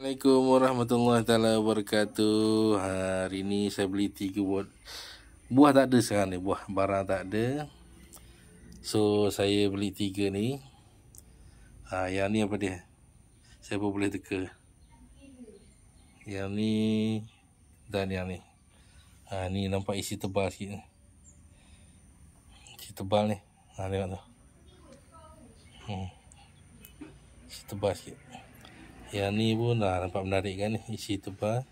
Assalamualaikum warahmatullahi taala wabarakatuh. Hari ini saya beli tiga buat Buah tak ada sekarang ni, buah barang tak ada. So saya beli tiga ni. Ha, yang ni apa dia? Saya boleh teka? Yang ni dan yang ni. Ha, ni nampak isi tebal sikit. Isi tebal ni. Ha, tengok tu. Hmm. Isi tebal sikit. Yang ni pun ah, nampak menarik kan Isi tebal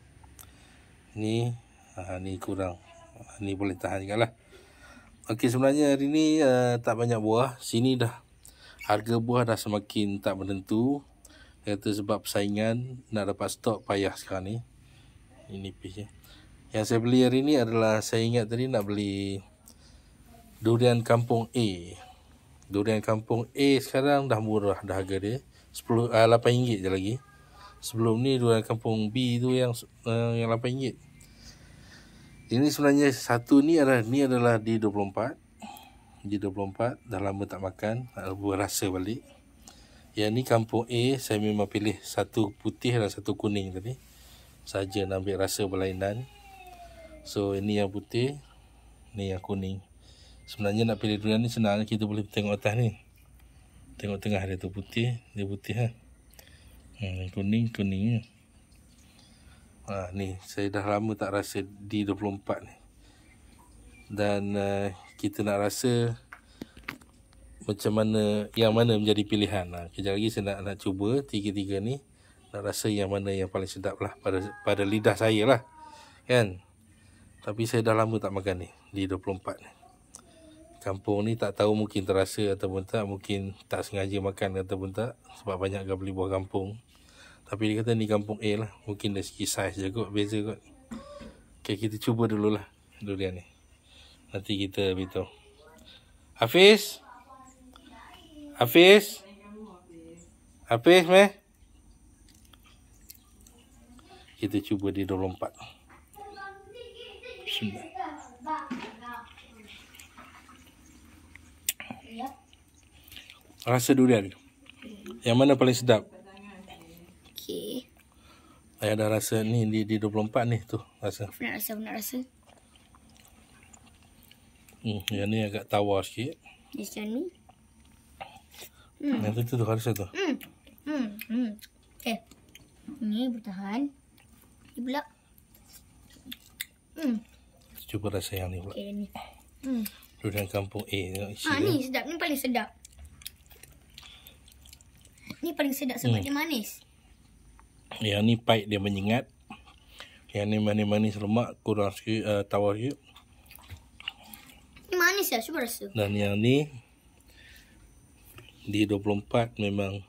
Ni ah, Ni kurang ha, Ni boleh tahan juga lah Okey sebenarnya hari ni uh, tak banyak buah Sini dah Harga buah dah semakin tak menentu Kata sebab persaingan Nak dapat stok payah sekarang ni Ini piece ya. Yang saya beli hari ni adalah Saya ingat tadi nak beli Durian Kampung A Durian Kampung A sekarang dah murah dah harga dia 10, uh, 8 ringgit je lagi sebelum ni dua kampung B tu yang uh, yang RM8. Ini sebenarnya satu ni adalah ni adalah D24. D24 dah lama tak makan, tak rasa balik. Ya ni kampung A, saya memang pilih satu putih dan satu kuning tadi. Saja nak ambil rasa berlainan. So ini yang putih, ni yang kuning. Sebenarnya nak pilih durian ni senang kita boleh tengok atas ni. Tengok tengah dia tu putih, dia putih ha. Lah. Ha, kuning kuning ha, ni saya dah lama tak rasa D24 ni. Dan uh, kita nak rasa macam mana yang mana menjadi pilihan. Ha, kejap lagi saya nak, nak cuba tiga-tiga ni. Nak rasa yang mana yang paling sedap lah pada, pada lidah saya lah. Kan? Tapi saya dah lama tak makan ni. D24 ni kampung ni tak tahu mungkin terasa ataupun tak mungkin tak sengaja makan ataupun tak sebab banyak kan beli buah kampung tapi dia kata ni kampung A lah mungkin dari segi saiz je kot beza kot ok kita cuba dululah durian ni nanti kita beritahu Hafiz Hafiz Hafiz meh kita cuba di 24 Bismillah Yep. Ya. Rasa durian. Hmm. Yang mana paling sedap? Okey. Saya dah rasa ni di di 24 ni tu rasa. Nak rasa nak rasa. Hmm, yang ni agak tawar sikit. Yes, yang Hmm. Yang tu tu, harus satu. Hmm. Hmm. hmm. Okey. Eh, ni bertahan. Ni pula. Hmm. Cuba rasa yang ni pula. Okey, ni. Hmm. Durian kampung A tengok isi ha, ni sedap. Ni paling sedap. Ni paling sedap sebab hmm. dia manis. Yang ni pahit dia menyengat. Yang ni manis-manis lemak. Kurang sikit uh, tawar sikit. Ni manis lah. Cuba rasa. Dan yang ni. Di 24 memang.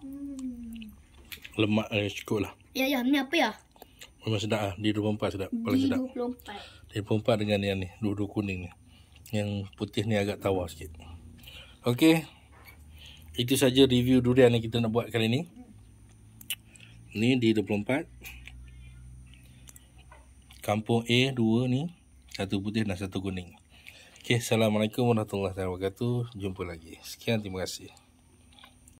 Hmm. Lemak dia eh, cukup lah. Ya, ya. Ni apa ya? Memang sedap lah. D24 sedap. Paling D24. sedap. D24. dengan yang ni. Dua-dua kuning ni. Yang putih ni agak tawar sikit. Okey. Itu saja review durian yang kita nak buat kali ni. Ni D24. Kampung A dua ni. Satu putih dan satu kuning. Okey. Assalamualaikum warahmatullahi wabarakatuh. Jumpa lagi. Sekian. Terima kasih.